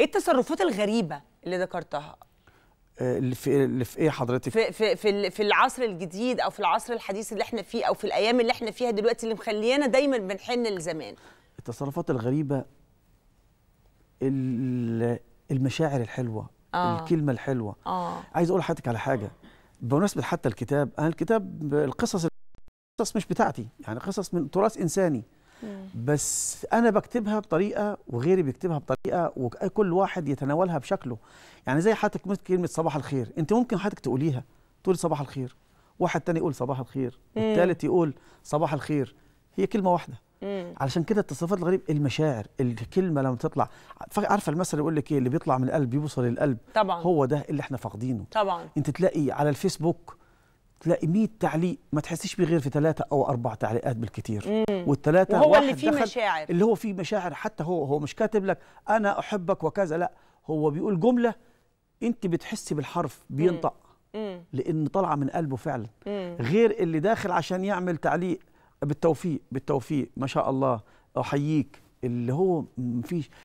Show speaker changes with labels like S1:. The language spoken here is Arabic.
S1: ايه التصرفات الغريبه اللي ذكرتها
S2: آه، اللي في اللي في ايه حضرتك
S1: في في في في العصر الجديد او في العصر الحديث اللي احنا فيه او في الايام اللي احنا فيها دلوقتي اللي مخليانا دايما بنحن لزمان
S2: التصرفات الغريبه المشاعر الحلوه آه. الكلمه الحلوه آه. عايز اقول لحضرتك على حاجه بمناسبه حتى الكتاب انا الكتاب القصص القصص مش بتاعتي يعني قصص من تراث انساني بس انا بكتبها بطريقه وغيري بيكتبها بطريقه وكل واحد يتناولها بشكله يعني زي حضرتك كلمه صباح الخير انت ممكن حضرتك تقوليها تقول صباح الخير واحد تاني يقول صباح الخير والثالث يقول صباح الخير هي كلمه واحده علشان كده التصرفات الغريب المشاعر الكلمه لما تطلع عارفه المثل يقول لك ايه اللي بيطلع من القلب بيوصل للقلب طبعا هو ده اللي احنا فاقدينه طبعا انت تلاقي على الفيسبوك تلاقي 100 تعليق ما تحسيش بيه غير في ثلاثة أو أربع تعليقات بالكتير والثلاثة هو اللي فيه مشاعر اللي هو فيه مشاعر حتى هو هو مش كاتب لك أنا أحبك وكذا لا هو بيقول جملة أنت بتحسي بالحرف بينطق لأن طالعة من قلبه فعلا غير اللي داخل عشان يعمل تعليق بالتوفيق بالتوفيق ما شاء الله أحييك اللي هو مفيش